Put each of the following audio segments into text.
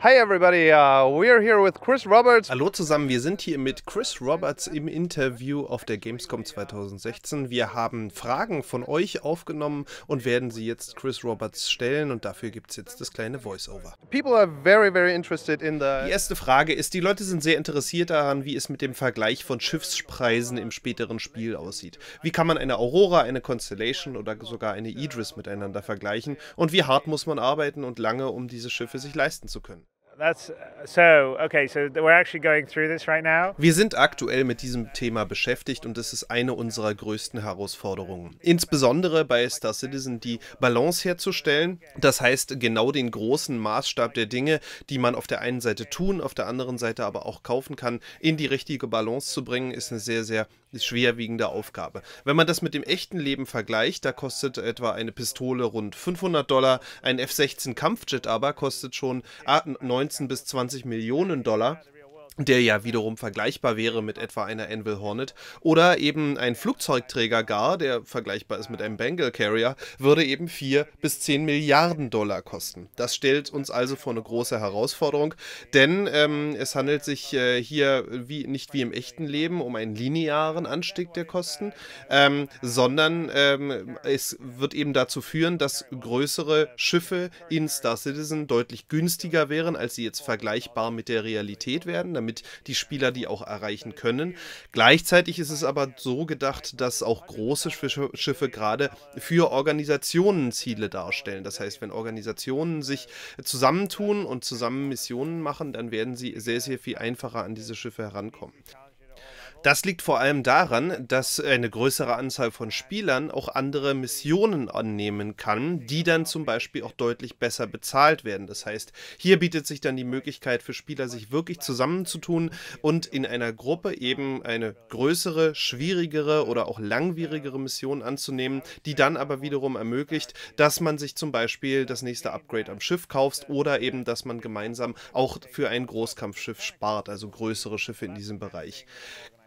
Hi everybody, uh, we are here with Chris Roberts. Hallo zusammen, wir sind hier mit Chris Roberts im Interview auf der Gamescom 2016. Wir haben Fragen von euch aufgenommen und werden sie jetzt Chris Roberts stellen und dafür gibt es jetzt das kleine Voiceover. People are very, very interested in the die erste Frage ist, die Leute sind sehr interessiert daran, wie es mit dem Vergleich von Schiffspreisen im späteren Spiel aussieht. Wie kann man eine Aurora, eine Constellation oder sogar eine Idris miteinander vergleichen und wie hart muss man arbeiten und lange, um diese Schiffe sich leisten zu können? Wir sind aktuell mit diesem Thema beschäftigt und es ist eine unserer größten Herausforderungen. Insbesondere bei Star Citizen die Balance herzustellen, das heißt genau den großen Maßstab der Dinge, die man auf der einen Seite tun, auf der anderen Seite aber auch kaufen kann, in die richtige Balance zu bringen, ist eine sehr, sehr schwerwiegende Aufgabe. Wenn man das mit dem echten Leben vergleicht, da kostet etwa eine Pistole rund 500 Dollar, ein F-16 Kampfjet aber kostet schon 90 ah, 19 bis 20 Millionen Dollar der ja wiederum vergleichbar wäre mit etwa einer Anvil Hornet, oder eben ein Flugzeugträger gar, der vergleichbar ist mit einem Bengal Carrier, würde eben 4 bis 10 Milliarden Dollar kosten. Das stellt uns also vor eine große Herausforderung, denn ähm, es handelt sich äh, hier wie, nicht wie im echten Leben um einen linearen Anstieg der Kosten, ähm, sondern ähm, es wird eben dazu führen, dass größere Schiffe in Star Citizen deutlich günstiger wären, als sie jetzt vergleichbar mit der Realität werden, damit damit die Spieler die auch erreichen können. Gleichzeitig ist es aber so gedacht, dass auch große Schiffe gerade für Organisationen Ziele darstellen. Das heißt, wenn Organisationen sich zusammentun und zusammen Missionen machen, dann werden sie sehr, sehr viel einfacher an diese Schiffe herankommen. Das liegt vor allem daran, dass eine größere Anzahl von Spielern auch andere Missionen annehmen kann, die dann zum Beispiel auch deutlich besser bezahlt werden. Das heißt, hier bietet sich dann die Möglichkeit für Spieler, sich wirklich zusammenzutun und in einer Gruppe eben eine größere, schwierigere oder auch langwierigere Mission anzunehmen, die dann aber wiederum ermöglicht, dass man sich zum Beispiel das nächste Upgrade am Schiff kauft oder eben, dass man gemeinsam auch für ein Großkampfschiff spart, also größere Schiffe in diesem Bereich.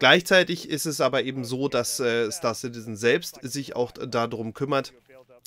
Gleichzeitig ist es aber eben so, dass äh, Star Citizen selbst sich auch darum kümmert,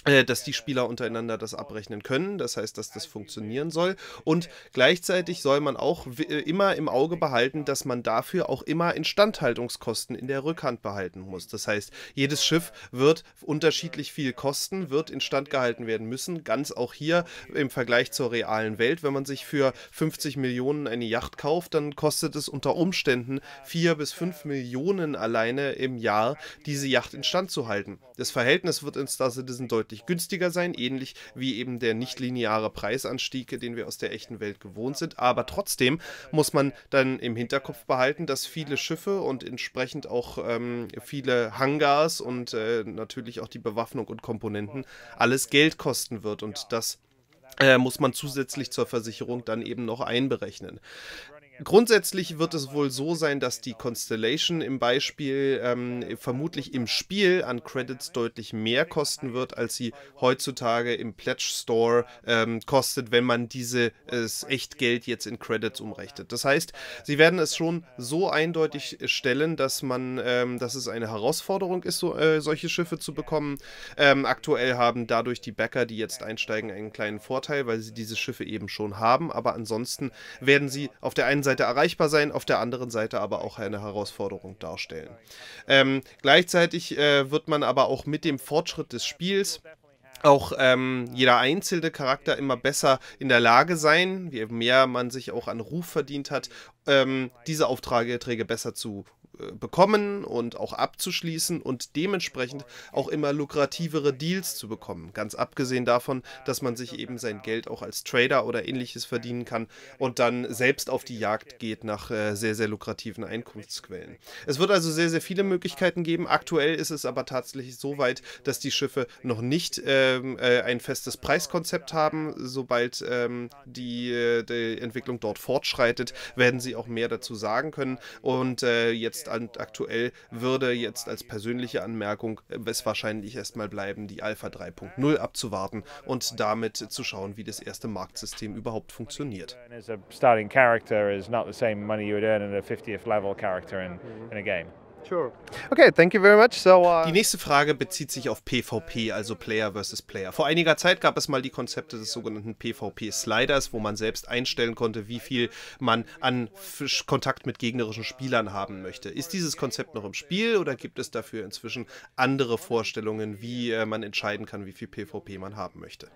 äh, dass die Spieler untereinander das abrechnen können, das heißt, dass das funktionieren soll. Und gleichzeitig soll man auch äh, immer im Auge behalten, dass man dafür auch immer Instandhaltungskosten in der Rückhand behalten muss. Das heißt, jedes Schiff wird unterschiedlich viel kosten, wird instand gehalten werden müssen. Ganz auch hier im Vergleich zur realen Welt. Wenn man sich für 50 Millionen eine Yacht kauft, dann kostet es unter Umständen 4 bis 5 Millionen alleine im Jahr, diese Yacht instand zu halten. Das Verhältnis wird in Star Citizen deutlich deutlich günstiger sein, ähnlich wie eben der nichtlineare Preisanstieg, den wir aus der echten Welt gewohnt sind. Aber trotzdem muss man dann im Hinterkopf behalten, dass viele Schiffe und entsprechend auch ähm, viele Hangars und äh, natürlich auch die Bewaffnung und Komponenten alles Geld kosten wird und das äh, muss man zusätzlich zur Versicherung dann eben noch einberechnen grundsätzlich wird es wohl so sein, dass die Constellation im Beispiel ähm, vermutlich im Spiel an Credits deutlich mehr kosten wird, als sie heutzutage im Pledge Store ähm, kostet, wenn man dieses Echtgeld jetzt in Credits umrechnet. Das heißt, sie werden es schon so eindeutig stellen, dass man, ähm, dass es eine Herausforderung ist, so, äh, solche Schiffe zu bekommen. Ähm, aktuell haben dadurch die Backer, die jetzt einsteigen, einen kleinen Vorteil, weil sie diese Schiffe eben schon haben. Aber ansonsten werden sie auf der einen Seite erreichbar sein, auf der anderen Seite aber auch eine Herausforderung darstellen. Ähm, gleichzeitig äh, wird man aber auch mit dem Fortschritt des Spiels auch ähm, jeder einzelne Charakter immer besser in der Lage sein, je mehr man sich auch an Ruf verdient hat, ähm, diese Aufträge besser zu äh, bekommen und auch abzuschließen und dementsprechend auch immer lukrativere Deals zu bekommen. Ganz abgesehen davon, dass man sich eben sein Geld auch als Trader oder ähnliches verdienen kann und dann selbst auf die Jagd geht nach äh, sehr, sehr lukrativen Einkunftsquellen. Es wird also sehr, sehr viele Möglichkeiten geben. Aktuell ist es aber tatsächlich so weit, dass die Schiffe noch nicht ähm, äh, ein festes Preiskonzept haben. Sobald ähm, die, äh, die Entwicklung dort fortschreitet, werden sie auch mehr dazu sagen können. Und jetzt jetzt aktuell würde jetzt als persönliche Anmerkung äh, es wahrscheinlich erstmal bleiben, die Alpha 3.0 abzuwarten und damit zu schauen, wie das erste Marktsystem überhaupt funktioniert. Starting character is not the same money you would earn at a 50th level character in, in a game. Uh, die nächste Frage bezieht sich auf PvP, also Player versus Player. Vor einiger Zeit gab es mal die Konzepte des sogenannten PvP-Sliders, wo man selbst einstellen konnte, wie viel man an Kontakt mit gegnerischen Spielern haben möchte. Ist dieses Konzept noch im Spiel oder gibt es dafür inzwischen andere Vorstellungen, wie äh, man entscheiden kann, wie viel PvP man haben möchte?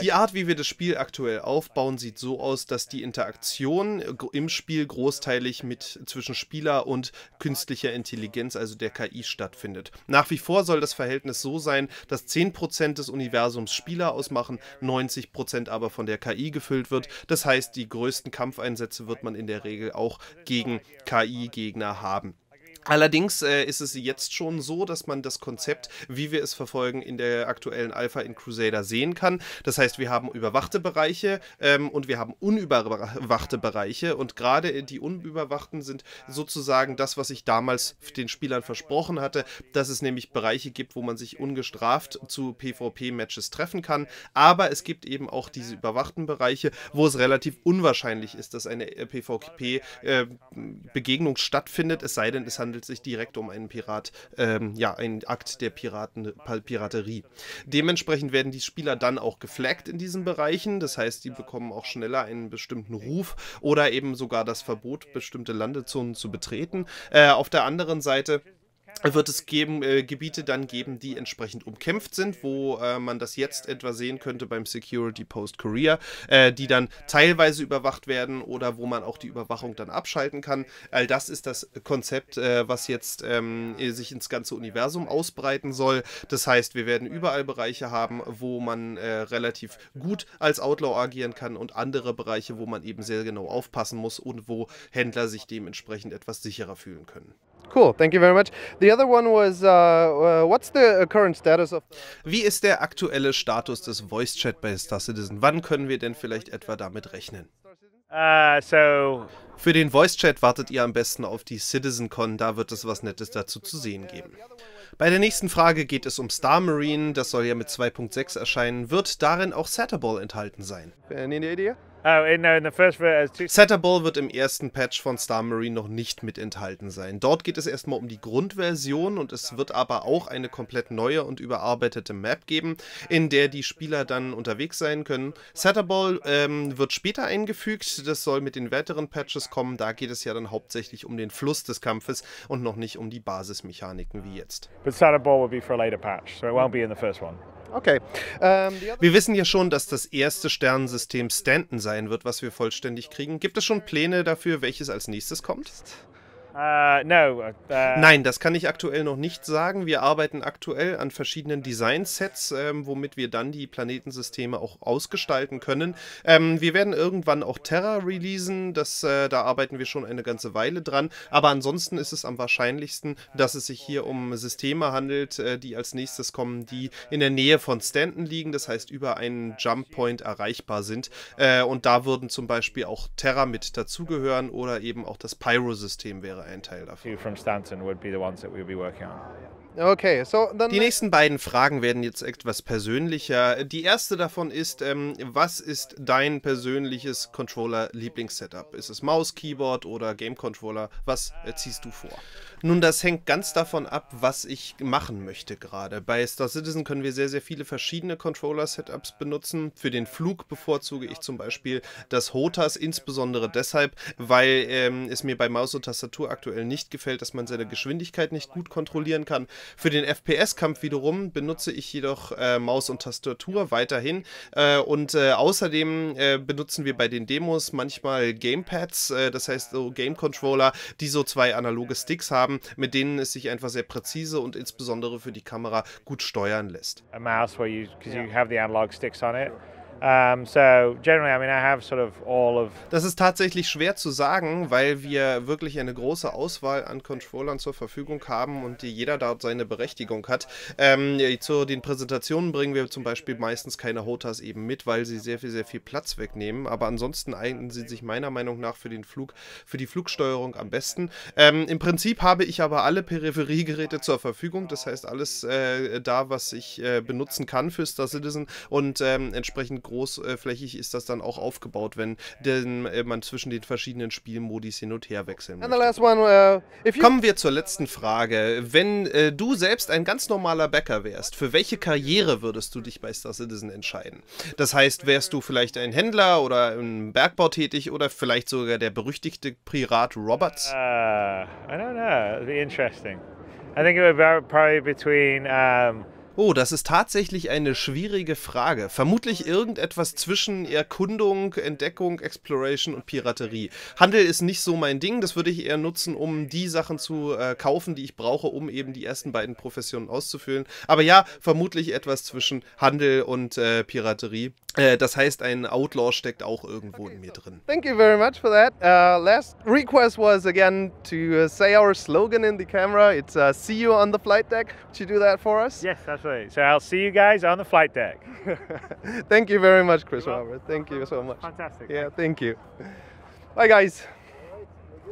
Die Art, wie wir das Spiel aktuell aufbauen, sieht so aus, dass die Interaktion äh, im Spiel großteilig mit mit zwischen Spieler und künstlicher Intelligenz, also der KI, stattfindet. Nach wie vor soll das Verhältnis so sein, dass 10% des Universums Spieler ausmachen, 90% aber von der KI gefüllt wird. Das heißt, die größten Kampfeinsätze wird man in der Regel auch gegen KI-Gegner haben. Allerdings äh, ist es jetzt schon so, dass man das Konzept, wie wir es verfolgen, in der aktuellen Alpha in Crusader sehen kann. Das heißt, wir haben überwachte Bereiche ähm, und wir haben unüberwachte Bereiche und gerade die unüberwachten sind sozusagen das, was ich damals den Spielern versprochen hatte, dass es nämlich Bereiche gibt, wo man sich ungestraft zu PvP-Matches treffen kann. Aber es gibt eben auch diese überwachten Bereiche, wo es relativ unwahrscheinlich ist, dass eine PvP-Begegnung äh, stattfindet, es sei denn, es handelt handelt sich direkt um einen Pirat, ähm, ja, einen Akt der Piraten, Piraterie. Dementsprechend werden die Spieler dann auch geflaggt in diesen Bereichen, das heißt, die bekommen auch schneller einen bestimmten Ruf oder eben sogar das Verbot, bestimmte Landezonen zu betreten. Äh, auf der anderen Seite wird es geben, äh, Gebiete dann geben, die entsprechend umkämpft sind, wo äh, man das jetzt etwa sehen könnte beim Security Post Korea, äh, die dann teilweise überwacht werden oder wo man auch die Überwachung dann abschalten kann. All das ist das Konzept, äh, was jetzt ähm, äh, sich ins ganze Universum ausbreiten soll. Das heißt, wir werden überall Bereiche haben, wo man äh, relativ gut als Outlaw agieren kann und andere Bereiche, wo man eben sehr genau aufpassen muss und wo Händler sich dementsprechend etwas sicherer fühlen können. Cool, thank you very much. The other one was, uh, uh what's the uh, current status of... Wie ist der aktuelle Status des Voice Chat bei Star Citizen? Wann können wir denn vielleicht etwa damit rechnen? Uh, so. Für den Voice Chat wartet ihr am besten auf die CitizenCon, da wird es was Nettes dazu zu sehen geben. Bei der nächsten Frage geht es um Star Marine, das soll ja mit 2.6 erscheinen, wird darin auch Satterball enthalten sein. Any idea? Oh, uh, Setterball uh, wird im ersten Patch von Star Marine noch nicht mit enthalten sein. Dort geht es erstmal um die Grundversion und es wird aber auch eine komplett neue und überarbeitete Map geben, in der die Spieler dann unterwegs sein können. Setterball ähm, wird später eingefügt, das soll mit den weiteren Patches kommen. Da geht es ja dann hauptsächlich um den Fluss des Kampfes und noch nicht um die Basismechaniken wie jetzt. But Setterball will be for a later patch, so it won't be in the first one. Okay. Ähm, wir wissen ja schon, dass das erste Sternensystem Stanton sein wird, was wir vollständig kriegen. Gibt es schon Pläne dafür, welches als nächstes kommt? Uh, no, uh, Nein, das kann ich aktuell noch nicht sagen. Wir arbeiten aktuell an verschiedenen Design-Sets, ähm, womit wir dann die Planetensysteme auch ausgestalten können. Ähm, wir werden irgendwann auch Terra releasen, das, äh, da arbeiten wir schon eine ganze Weile dran. Aber ansonsten ist es am wahrscheinlichsten, dass es sich hier um Systeme handelt, äh, die als nächstes kommen, die in der Nähe von Stanton liegen, das heißt über einen Jump Point erreichbar sind. Äh, und da würden zum Beispiel auch Terra mit dazugehören oder eben auch das Pyro-System wäre You From Stanton would be the ones that we would be working on. Okay, so dann. Die nächsten beiden Fragen werden jetzt etwas persönlicher. Die erste davon ist, ähm, was ist dein persönliches Controller-Lieblingssetup? Ist es Maus, Keyboard oder Game-Controller? Was äh, ziehst du vor? Nun, das hängt ganz davon ab, was ich machen möchte gerade. Bei Star Citizen können wir sehr, sehr viele verschiedene Controller-Setups benutzen. Für den Flug bevorzuge ich zum Beispiel das HOTAS, insbesondere deshalb, weil ähm, es mir bei Maus und Tastatur aktuell nicht gefällt, dass man seine Geschwindigkeit nicht gut kontrollieren kann. Für den FPS-Kampf wiederum benutze ich jedoch äh, Maus und Tastatur weiterhin. Äh, und äh, außerdem äh, benutzen wir bei den Demos manchmal Gamepads, äh, das heißt so Game-Controller, die so zwei analoge Sticks haben, mit denen es sich einfach sehr präzise und insbesondere für die Kamera gut steuern lässt. A mouse where you, because you have the analog sticks on it. Das ist tatsächlich schwer zu sagen, weil wir wirklich eine große Auswahl an Controllern zur Verfügung haben und jeder dort seine Berechtigung hat. Ähm, zu den Präsentationen bringen wir zum Beispiel meistens keine Hotas eben mit, weil sie sehr viel, sehr viel Platz wegnehmen. Aber ansonsten eignen sie sich meiner Meinung nach für den Flug, für die Flugsteuerung am besten. Ähm, Im Prinzip habe ich aber alle Peripheriegeräte zur Verfügung, das heißt alles äh, da, was ich äh, benutzen kann für Star Citizen und ähm, entsprechend großflächig ist das dann auch aufgebaut, wenn denn, äh, man zwischen den verschiedenen Spielmodis hin und her wechseln möchte. One, uh, Kommen wir zur letzten Frage. Wenn äh, du selbst ein ganz normaler Bäcker wärst, für welche Karriere würdest du dich bei Star Citizen entscheiden? Das heißt, wärst du vielleicht ein Händler oder im Bergbau tätig oder vielleicht sogar der berüchtigte Pirat Roberts? Uh, I don't know. It'd be interesting. I think it would be probably between um Oh, das ist tatsächlich eine schwierige Frage. Vermutlich irgendetwas zwischen Erkundung, Entdeckung, Exploration und Piraterie. Handel ist nicht so mein Ding, das würde ich eher nutzen, um die Sachen zu äh, kaufen, die ich brauche, um eben die ersten beiden Professionen auszufüllen. Aber ja, vermutlich etwas zwischen Handel und äh, Piraterie. Äh, das heißt, ein Outlaw steckt auch irgendwo okay, in mir so, drin. Thank you very much for that. Uh, last request was again to uh, say our slogan in the camera. It's uh, "See you on the flight deck." Would you do that for us? Yes, that's right. So I'll see you guys on the flight deck. thank you very much, Chris Robert. Thank you so much. Fantastic. Yeah, thank you. Bye, guys.